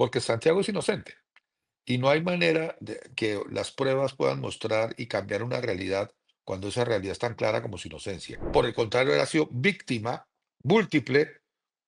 porque Santiago es inocente y no hay manera de que las pruebas puedan mostrar y cambiar una realidad cuando esa realidad es tan clara como su inocencia. Por el contrario, él ha sido víctima múltiple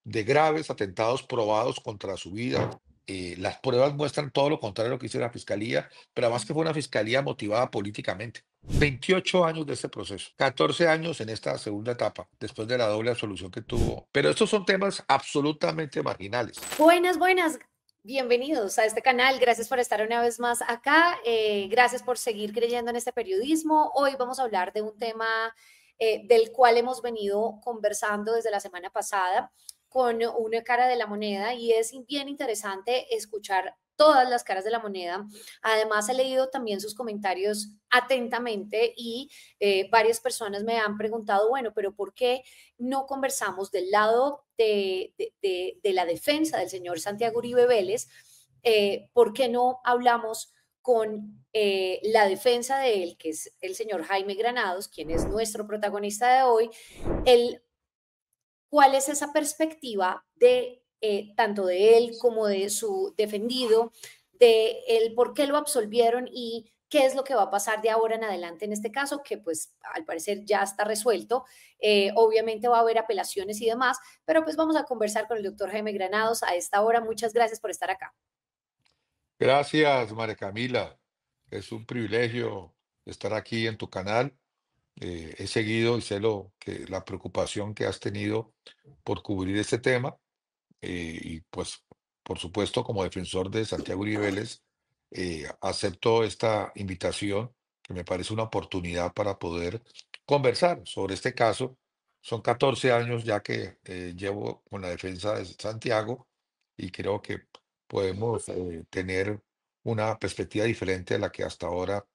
de graves atentados probados contra su vida. Eh, las pruebas muestran todo lo contrario a lo que hizo la fiscalía, pero además que fue una fiscalía motivada políticamente. 28 años de ese proceso, 14 años en esta segunda etapa, después de la doble absolución que tuvo. Pero estos son temas absolutamente marginales. Buenas, buenas. Bienvenidos a este canal, gracias por estar una vez más acá, eh, gracias por seguir creyendo en este periodismo. Hoy vamos a hablar de un tema eh, del cual hemos venido conversando desde la semana pasada con una cara de la moneda y es bien interesante escuchar todas las caras de la moneda. Además, he leído también sus comentarios atentamente y eh, varias personas me han preguntado, bueno, pero ¿por qué no conversamos del lado de, la defensa del señor Santiago Uribe Vélez? Eh, ¿Por qué no hablamos con eh, la defensa de él, que es el señor Jaime Granados, quien es nuestro protagonista de hoy? El, ¿Cuál es esa perspectiva de eh, tanto de él como de su defendido, de el por qué lo absolvieron y qué es lo que va a pasar de ahora en adelante en este caso, que pues al parecer ya está resuelto. Eh, obviamente va a haber apelaciones y demás, pero pues vamos a conversar con el doctor Jaime Granados a esta hora. Muchas gracias por estar acá. Gracias, María Camila. Es un privilegio estar aquí en tu canal. Eh, he seguido y sé lo que la preocupación que has tenido por cubrir este tema eh, y pues por supuesto como defensor de Santiago Uribe Vélez, eh, acepto esta invitación que me parece una oportunidad para poder conversar sobre este caso. Son 14 años ya que eh, llevo con la defensa de Santiago y creo que podemos tener una perspectiva diferente a la que hasta ahora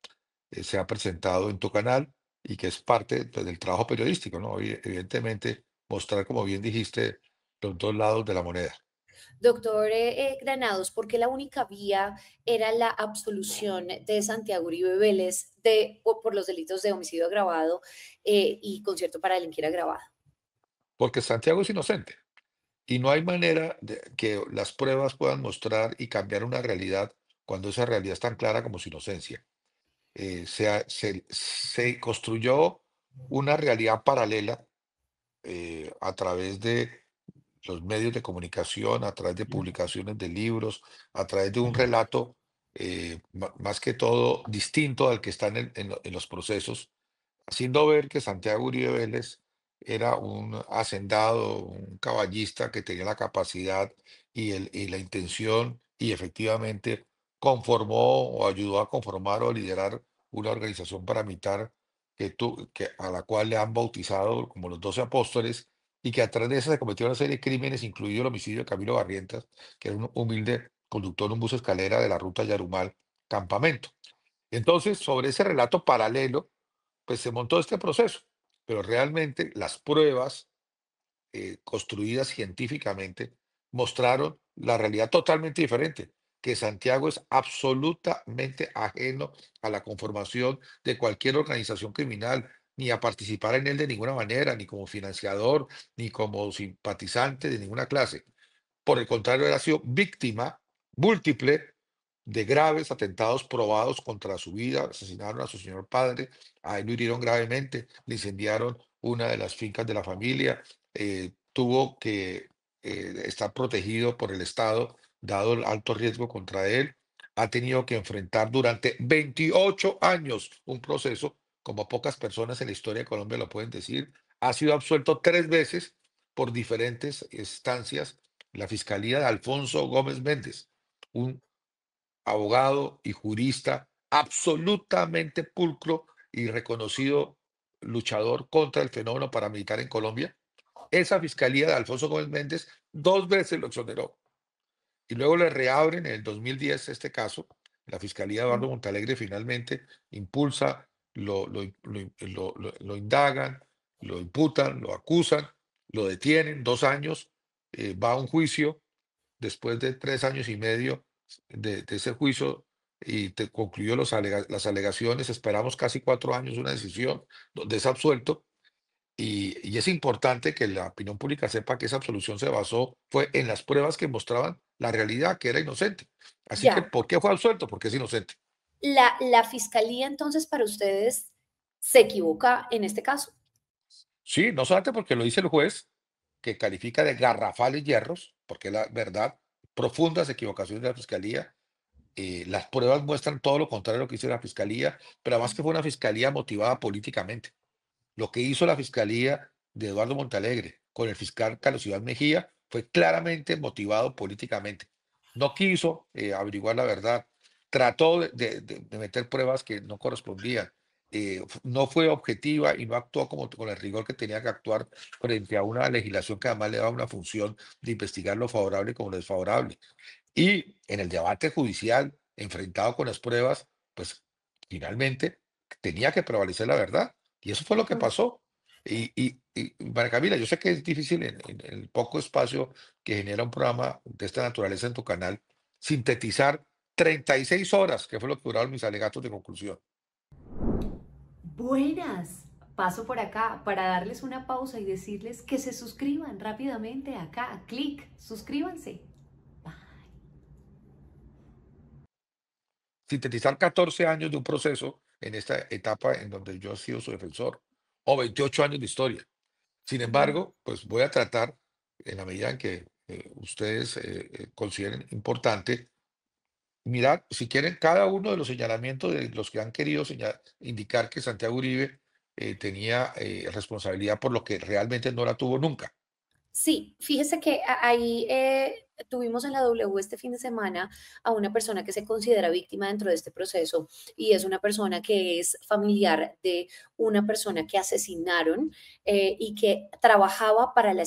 se ha presentado en tu canal y que es parte pues, del trabajo periodístico, ¿no? Y evidentemente, mostrar, como bien dijiste, los dos lados de la moneda. Doctor eh, eh, Granados, ¿por qué la única vía era la absolución de Santiago Uribe Vélez de, por los delitos de homicidio agravado eh, y concierto para delinquir agravado? Porque Santiago es inocente y no hay manera de que las pruebas puedan mostrar y cambiar una realidad cuando esa realidad es tan clara como su inocencia. se, construyó una realidad paralela a través de los medios de comunicación, a través de publicaciones de libros, a través de un relato eh, más que todo distinto al que está en, los procesos, haciendo ver que Santiago Uribe Vélez era un hacendado, un caballista que tenía la capacidad y, la intención y efectivamente conformó o ayudó a conformar o liderar una organización paramilitar que, que a la cual le han bautizado como los doce apóstoles y que través de eso se cometió una serie de crímenes, incluido el homicidio de Camilo Barrientas, que era un humilde conductor de un bus escalera de la ruta Yarumal Campamento. Entonces, sobre ese relato paralelo, pues se montó este proceso, pero realmente las pruebas eh, construidas científicamente mostraron la realidad totalmente diferente, que Santiago es absolutamente ajeno a la conformación de cualquier organización criminal, ni a participar en él de ninguna manera, ni como financiador, ni como simpatizante de ninguna clase. Por el contrario, ha sido víctima múltiple de graves atentados probados contra su vida. Asesinaron a su señor padre, a él lo hirieron gravemente, le incendiaron una de las fincas de la familia, eh, tuvo que eh, estar protegido por el Estado, dado el alto riesgo contra él. Ha tenido que enfrentar durante 28 años un proceso como pocas personas en la historia de Colombia lo pueden decir, ha sido absuelto tres veces por diferentes instancias la Fiscalía de Alfonso Gómez Méndez, un abogado y jurista absolutamente pulcro y reconocido luchador contra el fenómeno paramilitar en Colombia. Esa Fiscalía de Alfonso Gómez Méndez dos veces lo exoneró. Y luego le reabren en el 2010 este caso. La Fiscalía de Eduardo Montalegre finalmente impulsa lo, lo, lo, lo indagan, lo imputan, lo acusan, lo detienen, dos años, eh, va a un juicio, después de tres años y medio de, ese juicio y te concluyó los las alegaciones, esperamos casi cuatro años una decisión donde es absuelto y, es importante que la opinión pública sepa que esa absolución se basó fue en las pruebas que mostraban la realidad que era inocente. Así que, ¿por qué fue absuelto? Porque es inocente. La, fiscalía entonces para ustedes se equivoca en este caso. Sí, no solamente porque lo dice el juez, que califica de garrafales hierros, porque la verdad, profundas equivocaciones de la fiscalía. Eh, las pruebas muestran todo lo contrario a lo que hizo la fiscalía, pero además que fue una fiscalía motivada políticamente. Lo que hizo la fiscalía de Eduardo Montalegre con el fiscal Carlos Iván Mejía fue claramente motivado políticamente. No quiso eh, averiguar la verdad, trató de, meter pruebas que no correspondían. Eh, no fue objetiva y no actuó como con el rigor que tenía que actuar frente a una legislación que además le daba una función de investigar lo favorable como lo desfavorable. Y en el debate judicial, enfrentado con las pruebas, pues finalmente tenía que prevalecer la verdad. Y eso fue lo que pasó. Y, y, Camila, yo sé que es difícil en el poco espacio que genera un programa de esta naturaleza en tu canal sintetizar 36 horas, que fue lo que duraron mis alegatos de conclusión. Buenas. Paso por acá para darles una pausa y decirles que se suscriban rápidamente acá. Clic, suscríbanse. Bye. Sintetizar 14 años de un proceso en esta etapa en donde yo he sido su defensor, o 28 años de historia. Sin embargo, pues voy a tratar, en la medida en que eh, ustedes eh, eh, consideren importante, mirad, si quieren, cada uno de los señalamientos de los que han querido indicar que Santiago Uribe eh, tenía eh, responsabilidad por lo que realmente no la tuvo nunca. Sí, fíjese que ahí eh, tuvimos en la W este fin de semana a una persona que se considera víctima dentro de este proceso y es una persona que es familiar de una persona que asesinaron eh, y que trabajaba para la,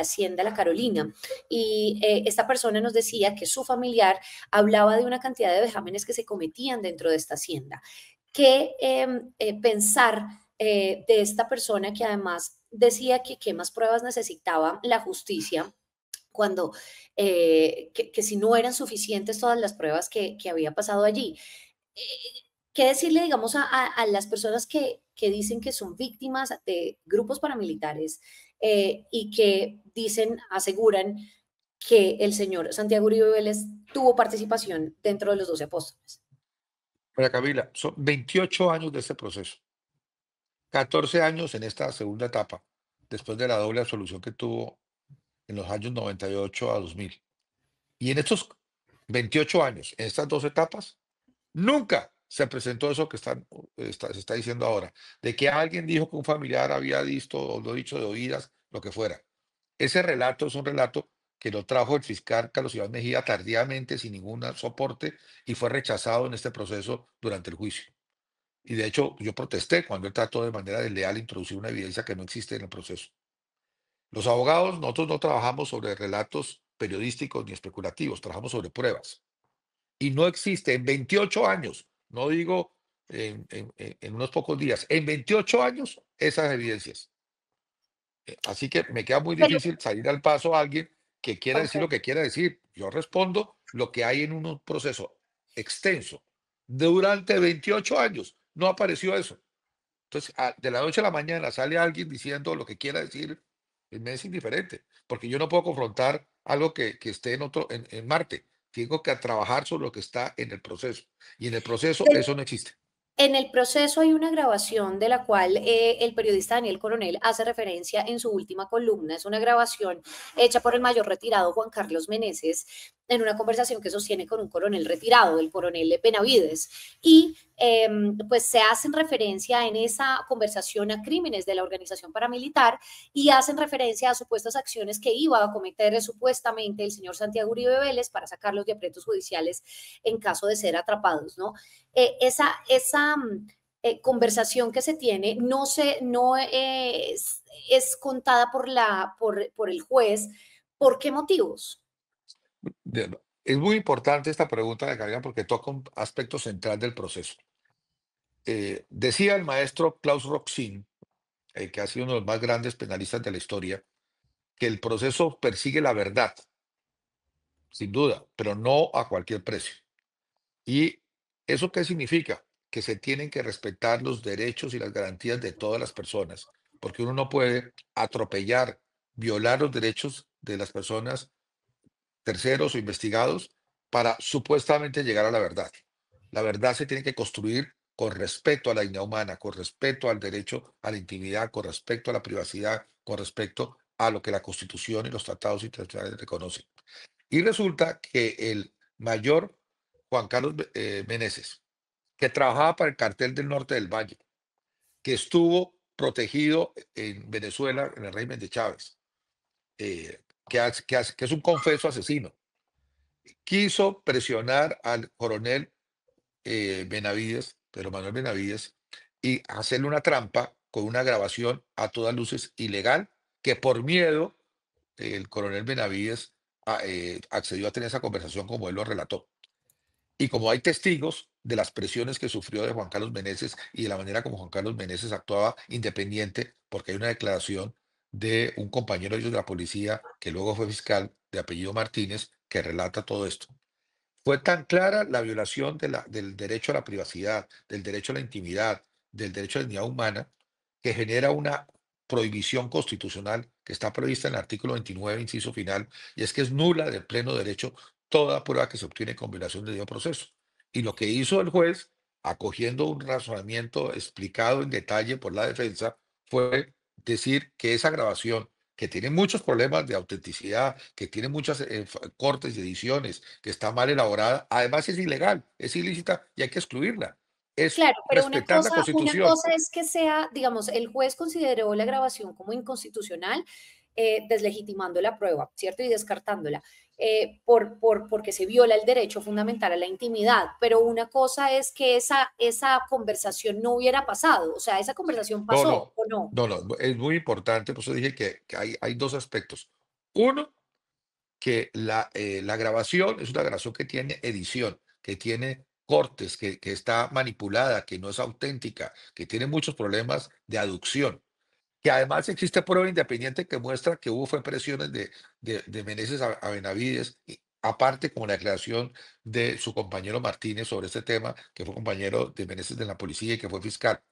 hacienda La Carolina. Y eh, esta persona nos decía que su familiar hablaba de una cantidad de vejámenes que se cometían dentro de esta hacienda. ¿Qué em, pensar? de esta persona que además decía que qué más pruebas necesitaba la justicia cuando eh, que, si no eran suficientes todas las pruebas que, había pasado allí. Eh, ¿Qué decirle, digamos, a, las personas que, que, dicen que son víctimas de grupos paramilitares eh, y que dicen, aseguran que el señor Santiago Uribe Vélez tuvo participación dentro de los 12 apóstoles? para Camila, son 28 años de ese proceso. 14 años en esta segunda etapa, después de la doble absolución que tuvo en los años 98 a 2000. Y en estos 28 años, en estas dos etapas, nunca se presentó eso que están, se está diciendo ahora, de que alguien dijo que un familiar había visto o lo dicho de oídas, lo que fuera. Ese relato es un relato que lo trajo el fiscal Carlos Iván Mejía tardíamente, sin ningún soporte, y fue rechazado en este proceso durante el juicio. Y de hecho, yo protesté cuando él trató de manera desleal introducir una evidencia que no existe en el proceso. Los abogados, nosotros no trabajamos sobre relatos periodísticos ni especulativos, trabajamos sobre pruebas. Y no existe en 28 años, no digo en, unos pocos días, en 28 años esas evidencias. Eh, así que me queda muy difícil salir al paso a alguien que quiera decir lo que quiera decir. Yo respondo lo que hay en un proceso extenso durante 28 años no apareció eso. Entonces, ah, de la noche a la mañana sale alguien diciendo lo que quiera decir, eh, me es indiferente, porque yo no puedo confrontar algo que, que esté en, otro, en, Marte. Tengo que trabajar sobre lo que está en el proceso. Y en el proceso eso no existe. En el proceso hay una grabación de la cual eh, el periodista Daniel Coronel hace referencia en su última columna. Es una grabación hecha por el mayor retirado Juan Carlos Meneses en una conversación que sostiene con un coronel retirado, el coronel Benavides. Y Em, pues se hacen referencia en esa conversación a crímenes de la organización paramilitar y hacen referencia a supuestas acciones que iba a cometer supuestamente el señor Santiago Uribe Vélez para sacarlos de apretos judiciales en caso de ser atrapados, ¿no? Eh, esa, esa mm, eh, conversación que se tiene no, no es, contada por, la, por, por el juez. ¿Por qué motivos? Es muy importante esta pregunta de Gabriel porque toca un aspecto central del proceso. Eh, decía el maestro Klaus Roxin, eh, que ha sido uno de los más grandes penalistas de la historia, que el proceso persigue la verdad, sin duda, pero no a cualquier precio. ¿Y eso qué significa? Que se tienen que respetar los derechos y las garantías de todas las personas, porque uno no puede atropellar, violar los derechos de las personas terceros o investigados para supuestamente llegar a la verdad. La verdad se tiene que construir con respeto a la dignidad humana, con respeto al derecho a la intimidad, con respecto a la privacidad, con respecto a lo que la Constitución y los tratados internacionales reconocen. Y resulta que el mayor Juan Carlos eh, Meneses, que trabajaba para el cartel del norte del Valle, que estuvo protegido en Venezuela en el régimen de Chávez, eh, que, que, es un confeso asesino, quiso presionar al coronel eh, Benavides, pero Manuel Benavides, y hacerle una trampa con una grabación a todas luces ilegal, que por miedo el coronel Benavides eh, accedió a tener esa conversación como él lo relató. Y como hay testigos de las presiones que sufrió de Juan Carlos Meneses y de la manera como Juan Carlos Meneses actuaba independiente, porque hay una declaración de un compañero de la policía, que luego fue fiscal, de apellido Martínez, que relata todo esto. Fue tan clara la violación de la, del derecho a la privacidad, del derecho a la intimidad, del derecho a la dignidad humana, que genera una prohibición constitucional que está prevista en el artículo 29, inciso final, y es que es nula de pleno derecho toda prueba que se obtiene con violación de debido proceso. Y lo que hizo el juez, acogiendo un razonamiento explicado en detalle por la defensa, fue decir que esa grabación, que tiene muchos problemas de autenticidad, que tiene muchas eh, cortes y ediciones, que está mal elaborada, además es ilegal, es ilícita y hay que excluirla. Es claro, pero una cosa, es que sea, digamos, el juez consideró la grabación como inconstitucional, eh, deslegitimando la prueba, ¿cierto? Y descartándola. Eh, por, por, porque se viola el derecho fundamental a la intimidad. Pero una cosa es que esa, esa conversación no hubiera pasado, o sea, esa conversación pasó o no. No, no, es muy importante, por eso dije que, hay, hay dos aspectos. Uno, que la, eh, la, grabación es una grabación que tiene edición, que tiene cortes, que, que está manipulada, que no es auténtica, que tiene muchos problemas de aducción que además existe prueba independiente que muestra que hubo presiones de, de, de Meneses a, Benavides, y, aparte con la declaración de su compañero Martínez sobre este tema, que fue compañero de Meneses de la policía y que fue fiscal.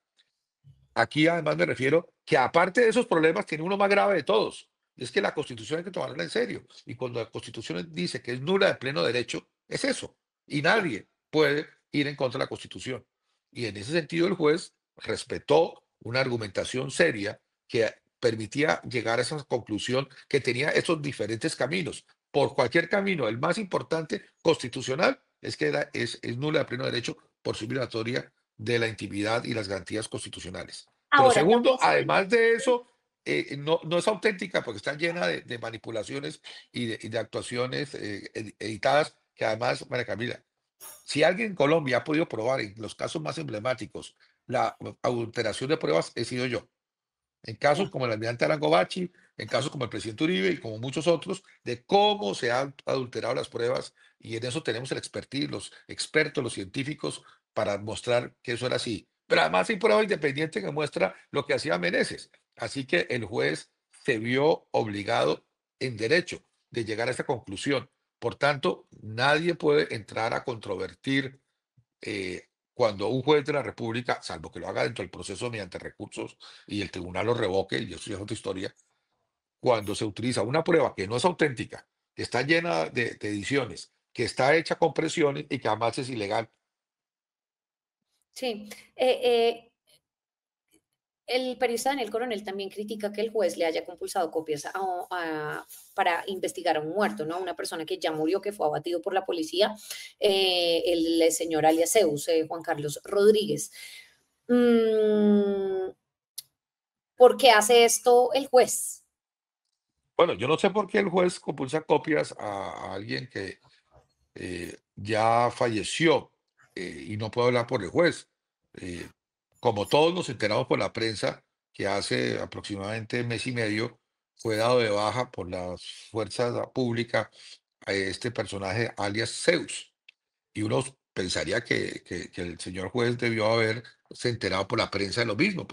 Aquí además me refiero que aparte de esos problemas tiene uno más grave de todos, es que la constitución hay que tomarla en serio. Y cuando la constitución dice que es nula de pleno derecho, es eso. Y nadie puede ir en contra de la constitución. Y en ese sentido el juez respetó una argumentación seria que permitía llegar a esa conclusión que tenía esos diferentes caminos. Por cualquier camino, el más importante constitucional es que era, es, nula de pleno derecho por su violatoria de la intimidad y las garantías constitucionales. Pero segundo, además de eso, eh, no, no, es auténtica porque está llena de, manipulaciones y de, actuaciones eh, editadas que además, María Camila, si alguien en Colombia ha podido probar en los casos más emblemáticos la alteración de pruebas, he sido yo en casos como el almirante Arangobachi, en casos como el presidente Uribe y como muchos otros, de cómo se han adulterado las pruebas y en eso tenemos el expertise, los expertos, los científicos, para mostrar que eso era así. Pero además hay prueba independiente que muestra lo que hacía Meneses. Así que el juez se vio obligado en derecho de llegar a esa conclusión. Por tanto, nadie puede entrar a controvertir eh, cuando un juez de la República, salvo que lo haga dentro del proceso mediante recursos y el tribunal lo revoque, y eso ya es otra historia, cuando se utiliza una prueba que no es auténtica, que está llena de, ediciones, que está hecha con presiones y que además es ilegal. Sí, eh, eh el periodista Daniel Coronel también critica que el juez le haya compulsado copias para investigar a un muerto, ¿no? Una persona que ya murió, que fue abatido por la policía, eh, el señor alias Zeus, eh, Juan Carlos Rodríguez. Mm, ¿Por qué hace esto el juez? Bueno, yo no sé por qué el juez compulsa copias a, alguien que eh, ya falleció y no puedo hablar por el juez como todos nos enteramos por la prensa, que hace aproximadamente mes y medio fue dado de baja por las fuerzas ah, públicas a este personaje alias Zeus. Y uno pensaría que, el señor juez debió haberse enterado por la prensa de lo mismo.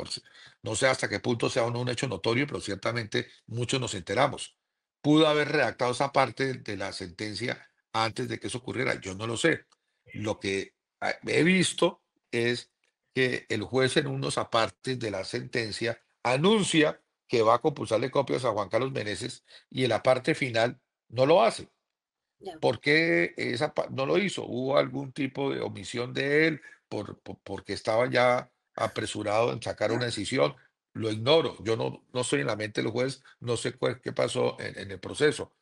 no sé hasta qué punto sea uno un hecho notorio, pero ciertamente muchos nos enteramos. Pudo haber redactado esa parte de la sentencia antes de que eso ocurriera. Yo no lo sé. Lo que ah, he visto es que el juez en unos apartes de la sentencia anuncia que va a compulsarle copias a Juan Carlos Meneses y en la parte final no lo hace. ¿Por qué esa no lo hizo? ¿Hubo algún tipo de omisión de él por, porque estaba ya apresurado en sacar una decisión? Lo ignoro. Yo no, no soy en la mente del juez, no sé qué pasó en, el proceso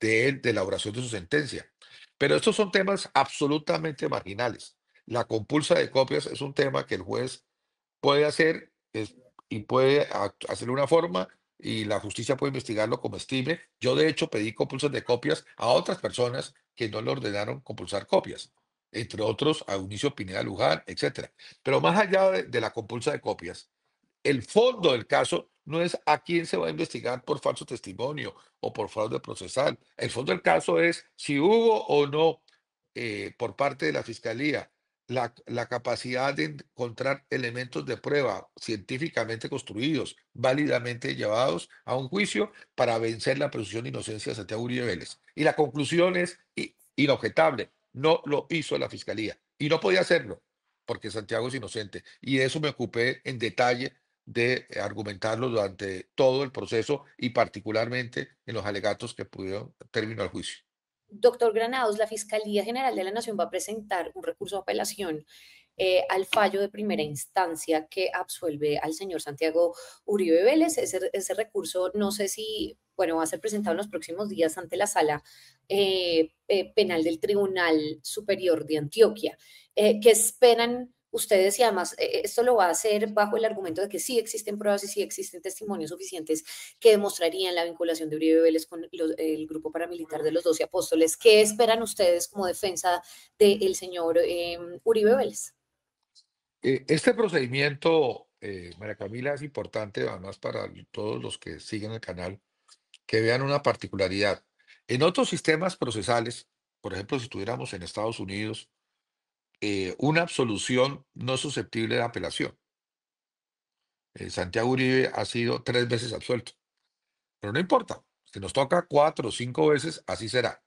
de él, de la oración de su sentencia. Pero estos son temas absolutamente marginales. La compulsa de copias es un tema que el juez puede hacer y puede hacer una forma y la justicia puede investigarlo como estime. Yo de hecho pedí compulsas de copias a otras personas que no le ordenaron compulsar copias, entre otros a unicio Pineda Luján, etc. Pero más allá de, la compulsa de copias, el fondo del caso no es a quién se va a investigar por falso testimonio o por fraude procesal. El fondo del caso es si hubo o no eh, por parte de la Fiscalía la, capacidad de encontrar elementos de prueba científicamente construidos, válidamente llevados a un juicio para vencer la presunción de inocencia de Santiago Uribe Vélez. Y la conclusión es inobjetable, no lo hizo la fiscalía y no podía hacerlo porque Santiago es inocente. Y eso me ocupé en detalle de argumentarlo durante todo el proceso y particularmente en los alegatos que pudieron terminar el juicio. Doctor Granados, la Fiscalía General de la Nación va a presentar un recurso de apelación eh, al fallo de primera instancia que absuelve al señor Santiago Uribe Vélez. Ese, recurso no sé si, bueno, va a ser presentado en los próximos días ante la sala eh, eh, penal del Tribunal Superior de Antioquia. que esperan ustedes, y además eh, esto lo va a hacer bajo el argumento de que sí existen pruebas y sí existen testimonios suficientes que demostrarían la vinculación de Uribe Vélez con el grupo paramilitar de los Doce apóstoles. ¿Qué esperan ustedes como defensa del señor em, Uribe Vélez? Eh, este procedimiento, eh, María Camila, es importante además para todos los que siguen el canal, que vean una particularidad. En otros sistemas procesales, por ejemplo, si estuviéramos en Estados Unidos, eh, una absolución no susceptible de apelación. Eh, Santiago Uribe ha sido tres veces absuelto. Pero no importa, si nos toca cuatro o cinco veces, así será.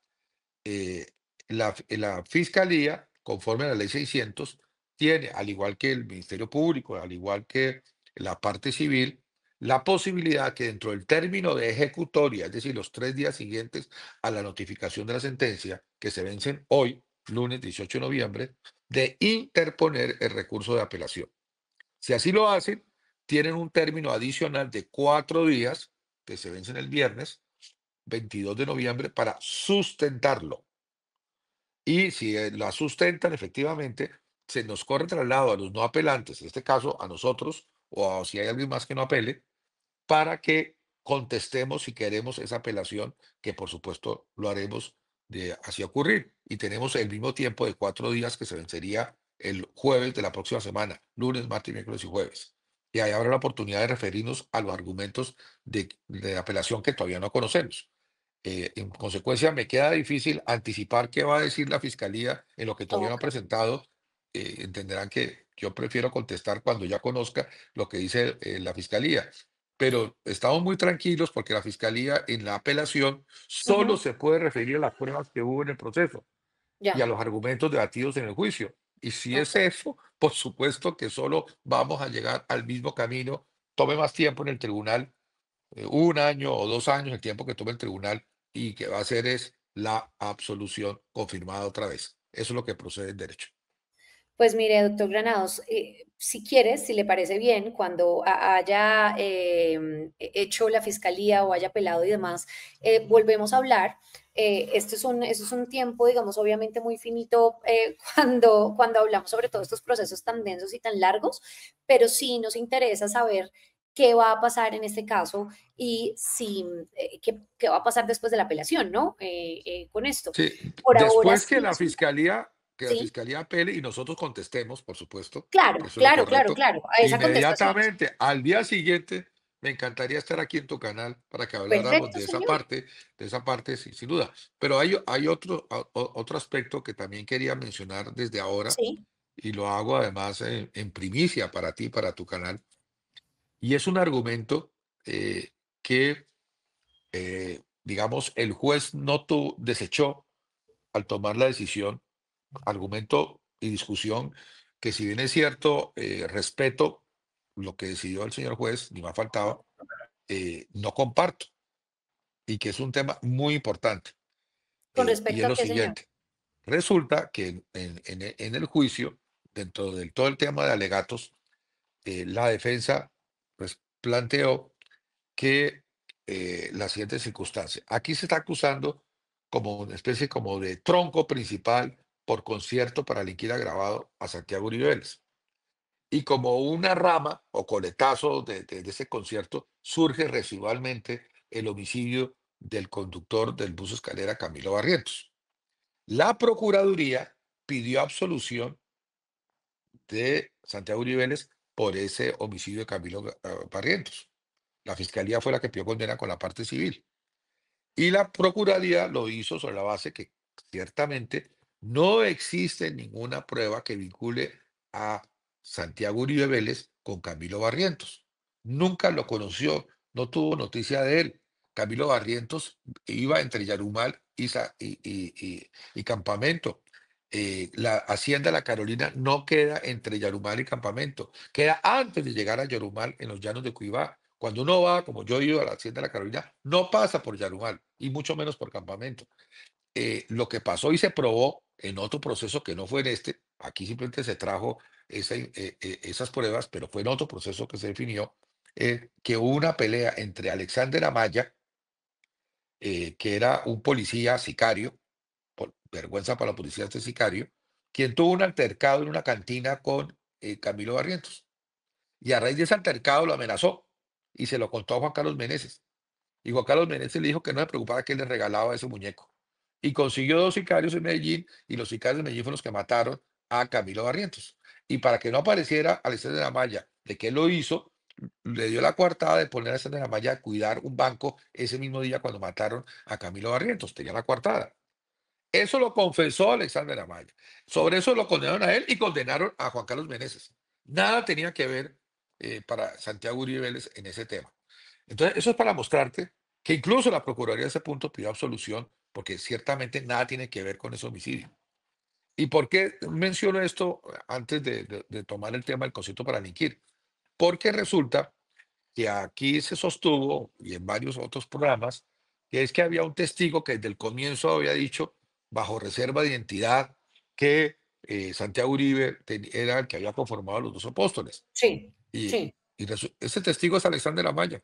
Eh, la, Fiscalía, conforme a la Ley 600, tiene, al igual que el Ministerio Público, al igual que la parte civil, la posibilidad que dentro del término de ejecutoria, es decir, los tres días siguientes a la notificación de la sentencia, que se vencen hoy, lunes 18 de noviembre, de interponer el recurso de apelación. Si así lo hacen, tienen un término adicional de cuatro días, que se vencen el viernes 22 de noviembre, para sustentarlo. Y si eh, la sustentan, efectivamente, se nos corre traslado a los no apelantes, en este caso a nosotros, o si hay alguien más que no apele, para que contestemos si queremos esa apelación, que por supuesto lo haremos de así ocurrir. Y tenemos el mismo tiempo de cuatro días que se vencería el jueves de la próxima semana, lunes, martes, miércoles y jueves. Y ahí habrá la oportunidad de referirnos a los argumentos de, apelación que todavía no conocemos. Eh, en consecuencia, me queda difícil anticipar qué va a decir la fiscalía en lo que todavía no ha presentado. Eh, entenderán que yo prefiero contestar cuando ya conozca lo que dice eh, la fiscalía pero estamos muy tranquilos porque la fiscalía en la apelación solo se puede referir a las pruebas que hubo en el proceso y a los argumentos debatidos en el juicio. Y si es eso, por supuesto que solo vamos a llegar al mismo camino. Tome más tiempo en el tribunal, eh, un año o dos años, el tiempo que tome el tribunal y que va a hacer es la absolución confirmada otra vez. Eso es lo que procede en derecho. Pues mire, doctor Granados, eh, si quieres, si le parece bien, cuando haya em, hecho la fiscalía o haya apelado y demás, eh, volvemos a hablar. Eh, esto, es un, es un tiempo, digamos, obviamente muy finito eh, cuando, cuando hablamos sobre todos estos procesos tan densos y tan largos, pero sí nos interesa saber qué va a pasar en este caso y si, qué, qué, va a pasar después de la apelación, ¿no? con esto. Sí. Por después que la fiscalía que la fiscalía apele y nosotros contestemos, por supuesto. Claro, claro, claro, claro. Inmediatamente, al día siguiente, me encantaría estar aquí en tu canal para que habláramos de esa parte, de esa parte sin, duda. Pero hay, otro, otro aspecto que también quería mencionar desde ahora y lo hago además en, primicia para ti, para tu canal. Y es un argumento eh, que, eh, digamos, el juez no tu, desechó al tomar la decisión argumento y discusión que si bien es cierto, eh, respeto lo que decidió el señor juez, ni más faltaba, eh, no comparto y que es un tema muy importante. Eh, y lo siguiente. Resulta que en, el juicio, dentro del todo el tema de alegatos, la defensa pues, planteó que la siguiente circunstancia. Aquí se está acusando como una especie como de tronco principal por concierto para liquidar grabado a Santiago Uribe Y como una rama o coletazo de, ese concierto, surge residualmente el homicidio del conductor del bus escalera Camilo Barrientos. La Procuraduría pidió absolución de Santiago Uribe por ese homicidio de Camilo eh, Barrientos. La Fiscalía fue la que pidió condena con la parte civil. Y la Procuraduría lo hizo sobre la base que ciertamente no existe ninguna prueba que vincule a Santiago Uribe Vélez con Camilo Barrientos. Nunca lo conoció, no tuvo noticia de él. Camilo Barrientos iba entre Yarumal y, Campamento. Eh, la hacienda la Carolina no queda entre Yarumal y Campamento, queda antes de llegar a Yarumal en los llanos de Cuibá. Cuando uno va, como yo iba a la hacienda la Carolina, no pasa por Yarumal y mucho menos por Campamento. Eh, lo que pasó y se probó en otro proceso que no fue en este, aquí simplemente se trajo eh, eh, esas pruebas, pero fue en otro proceso que se definió eh, que hubo una pelea entre Alexander Amaya, que era un policía sicario, vergüenza para la policía este sicario, quien tuvo un altercado en una cantina con Camilo Barrientos. Y a raíz de ese altercado lo amenazó y se lo contó a Juan Carlos Meneses. Y Juan Carlos Meneses le dijo que no se preocupara que él le regalaba ese muñeco y consiguió dos sicarios en Medellín y los sicarios de Medellín fueron los que mataron a Camilo Barrientos. Y para que no apareciera Alexander Maya de que él lo hizo, le dio la coartada de poner a la Maya a cuidar un banco ese mismo día cuando mataron a Camilo Barrientos. Tenía la coartada. Eso lo confesó Alexander Maya Sobre eso lo condenaron a él y condenaron a Juan Carlos Meneses. Nada tenía que ver eh, para Santiago Uribe Vélez en ese tema. Entonces, eso es para mostrarte que incluso la Procuraduría de ese punto pidió absolución porque ciertamente nada tiene que ver con ese homicidio. ¿Y por qué menciono esto antes de, tomar el tema del concepto para aniquir? Porque resulta que aquí se sostuvo, y en varios otros programas, que es que había un testigo que desde el comienzo había dicho, bajo reserva de identidad, que eh, Santiago Uribe era el que había conformado a los dos apóstoles. Sí. Y, sí. y ese testigo es Alexander Amaya.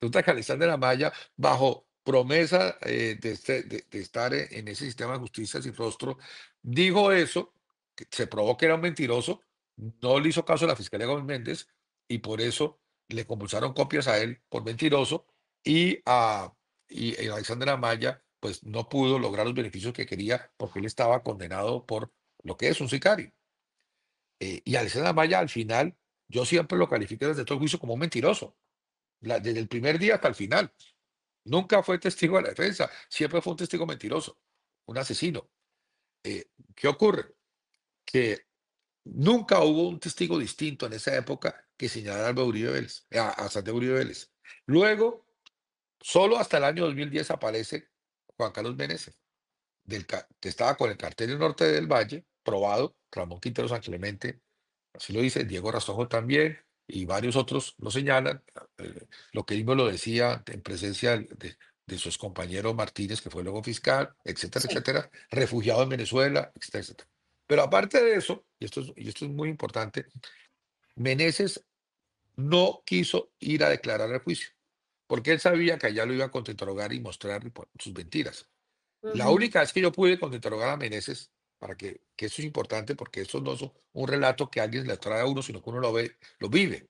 Resulta que Alexander Amaya, bajo promesa eh, este, de, estar e, en ese sistema de justicia sin rostro, dijo eso, se probó que era un mentiroso, no le hizo caso a la Fiscalía Gómez Méndez y por eso le compulsaron copias a él por mentiroso y a, y, Alexander Amaya pues no pudo lograr los beneficios que quería porque él estaba condenado por lo que es un sicario. Eh, y Alexander Amaya al final, yo siempre lo califique desde todo el juicio como un mentiroso, desde el primer día hasta el final. Nunca fue testigo de la defensa, siempre fue un testigo mentiroso, un asesino. Eh, ¿Qué ocurre? Que nunca hubo un testigo distinto en esa época que señalara a, Uribe Vélez, a, Santiago Vélez. Luego, solo hasta el año 2010 aparece Juan Carlos Menezes. del, que estaba con el cartel del norte del Valle, probado, Ramón Quintero San Clemente, así lo dice, Diego Rasojo también, y varios otros lo señalan. Eh, lo que mismo lo decía en presencia de, sus compañeros Martínez, que fue luego fiscal, etcétera, etcétera, refugiado en Venezuela, etcétera, etcétera. Pero aparte de eso, y esto es, y esto es muy importante, Meneses no quiso ir a declarar al juicio, porque él sabía que allá lo iba a contrainterrogar y mostrar pues, sus mentiras. La única vez que yo pude contrainterrogar a Meneses para que, eso es importante porque eso no es un relato que alguien le trae a uno, sino que uno lo ve, lo vive.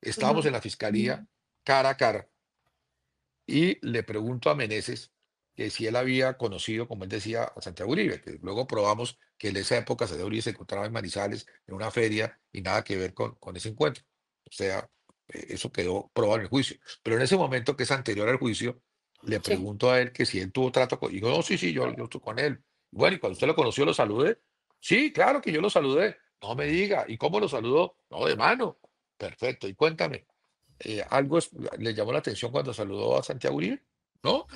Estábamos en la fiscalía cara a cara y le pregunto a Meneses que si él había conocido, como él decía, a Santiago Uribe, que luego probamos que en esa época Santiago Uribe se encontraba en Manizales en una feria y nada que ver con, ese encuentro. O sea, eh, eso quedó probado en el juicio. Pero en ese momento que es anterior al juicio, le pregunto a él que si él tuvo trato con... Y digo, no, sí, sí, yo, yo estuve con él. Bueno, y cuando usted lo conoció, lo saludé. Sí, claro que yo lo saludé. No me diga. ¿Y cómo lo saludó? No, de mano. Perfecto. Y cuéntame, eh, ¿algo le llamó la atención cuando saludó a Santiago Uribe? ¿No?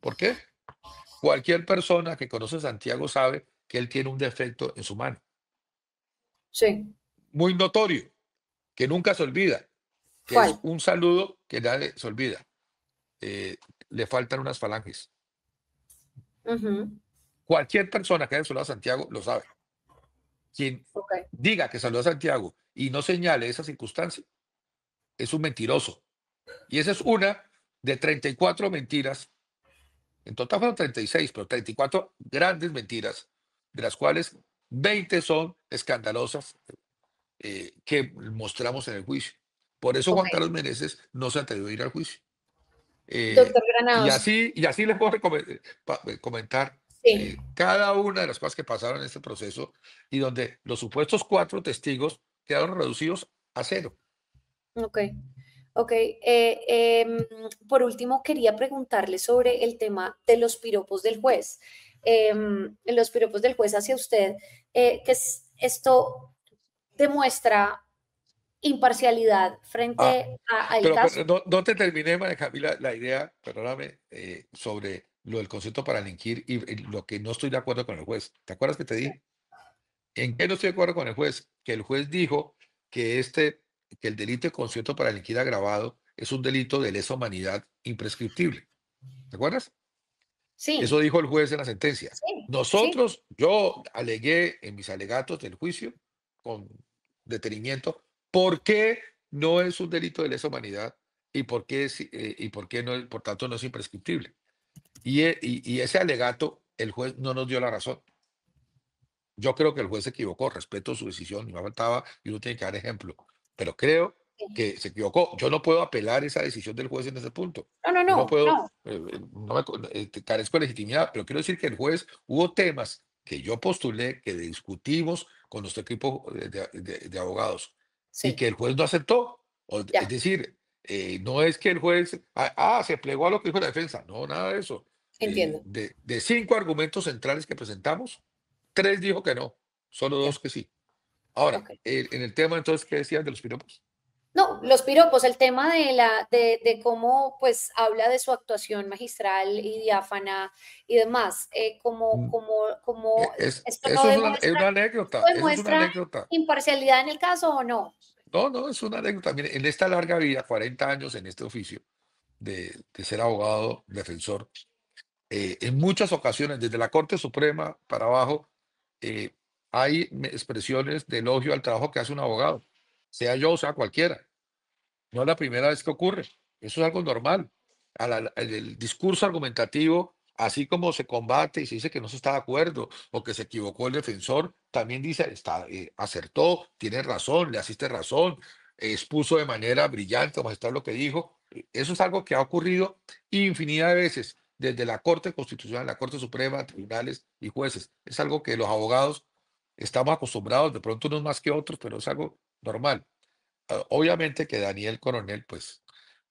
¿Por qué? Cualquier persona que conoce a Santiago sabe que él tiene un defecto en su mano. Sí. Muy notorio, que nunca se olvida. es un saludo que nadie se olvida. Eh, le faltan unas falanges. Cualquier persona que haya saludado a Santiago lo sabe. Quien diga que saludó a Santiago y no señale esa circunstancia es un mentiroso. Y esa es una de 34 mentiras. En total fueron 36, pero 34 grandes mentiras, de las cuales 20 son escandalosas eh, que mostramos en el juicio. Por eso Juan Carlos Menezes no se atrevió a ir al juicio. Eh, y así, y así les puedo comentar eh, cada una de las cosas que pasaron en este proceso y donde los supuestos cuatro testigos quedaron reducidos a cero. Ok, ok. Eh, em, por último, quería preguntarle sobre el tema de los piropos del juez. Eh, los piropos del juez hacia usted, eh, que esto demuestra imparcialidad frente ah, a, al caso. no, te terminé, María Camila, la idea, perdóname, sobre lo del concepto para linquir y, y lo que no estoy de acuerdo con el juez. ¿Te acuerdas que te dije? ¿En qué no estoy de acuerdo con el juez? Que el juez dijo que, este, que el delito de concierto para delinquir agravado es un delito de lesa humanidad imprescriptible. ¿Te acuerdas? Sí. Eso dijo el juez en la sentencia. Nosotros, yo alegué en mis alegatos del juicio con detenimiento por qué no es un delito de lesa humanidad y por qué, eh, y por qué no, por tanto no es imprescriptible. E, y, ese alegato, el juez no nos dio la razón. Yo creo que el juez se equivocó, respeto su decisión, no me faltaba, y uno tiene que dar ejemplo. Pero creo que se equivocó. Yo no puedo apelar esa decisión del juez en ese punto. No, no, no. No puedo, no. Eh, eh, me, eh, carezco de legitimidad, pero quiero decir que el juez hubo temas que yo postulé, que discutimos con nuestro equipo de, abogados, y que el juez no aceptó. es decir, eh, no es que el juez, ah, ah, se plegó a lo que dijo la defensa, no, nada de eso. Eh, Entiendo. de, cinco argumentos centrales que presentamos, tres dijo que no, solo dos que sí. Ahora, en el tema entonces, ¿qué decías de los piropos? No, los piropos, el tema de, la, de, de, cómo pues habla de su actuación magistral y diáfana y demás, eh, mm. como, como, como es, eso es, una, anécdota. imparcialidad en el caso o no? No, no, es una anécdota. Mire, en esta larga vida, 40 años en este oficio de, ser abogado, defensor, eh, en muchas ocasiones, desde la Corte Suprema para abajo, eh, hay expresiones de elogio al trabajo que hace un abogado, sea yo o sea cualquiera. No es la primera vez que ocurre. Eso es algo normal. el discurso argumentativo Así como se combate y se dice que no se está de acuerdo o que se equivocó el defensor, también dice, está, eh, acertó, tiene razón, le asiste razón, expuso de manera brillante, como está lo que dijo. Eh, eso es algo que ha ocurrido infinidad de veces desde la Corte Constitucional, la Corte Suprema, tribunales y jueces. Es algo que los abogados estamos acostumbrados, de pronto unos más que otros, pero es algo normal. Ah, obviamente que Daniel Coronel, pues,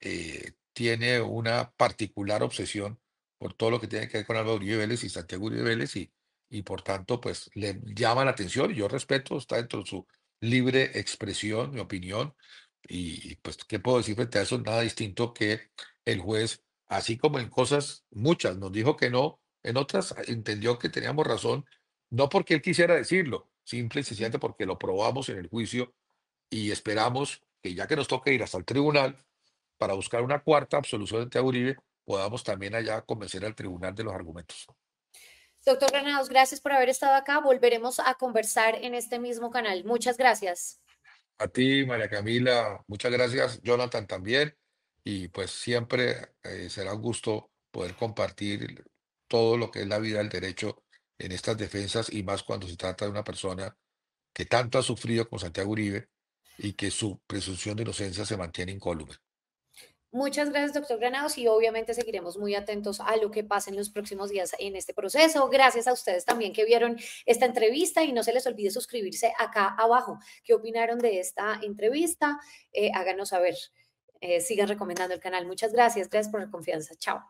eh, tiene una particular obsesión por todo lo que tiene que ver con Álvaro Uribe Vélez y Santiago Uribe Vélez y, y por tanto pues le llama la atención y yo respeto, está dentro de su libre expresión, mi opinión y, pues qué puedo decir frente a eso, nada distinto que el juez, así como en cosas muchas nos dijo que no, en otras entendió que teníamos razón, no porque él quisiera decirlo, simple y sencillamente porque lo probamos en el juicio y esperamos que ya que nos toque ir hasta el tribunal para buscar una cuarta absolución de Uribe, podamos también allá convencer al tribunal de los argumentos. Doctor Granados, gracias por haber estado acá. Volveremos a conversar en este mismo canal. Muchas gracias. A ti, María Camila, muchas gracias. Jonathan también. Y pues siempre eh, será un gusto poder compartir todo lo que es la vida del derecho en estas defensas y más cuando se trata de una persona que tanto ha sufrido con Santiago Uribe y que su presunción de inocencia se mantiene incólume. Muchas gracias, doctor Granados, y obviamente seguiremos muy atentos a lo que pase en los próximos días en este proceso. Gracias a ustedes también que vieron esta entrevista y no se les olvide suscribirse acá abajo. ¿Qué opinaron de esta entrevista? Eh, háganos saber. Eh, sigan recomendando el canal. Muchas gracias. Gracias por la confianza. Chao.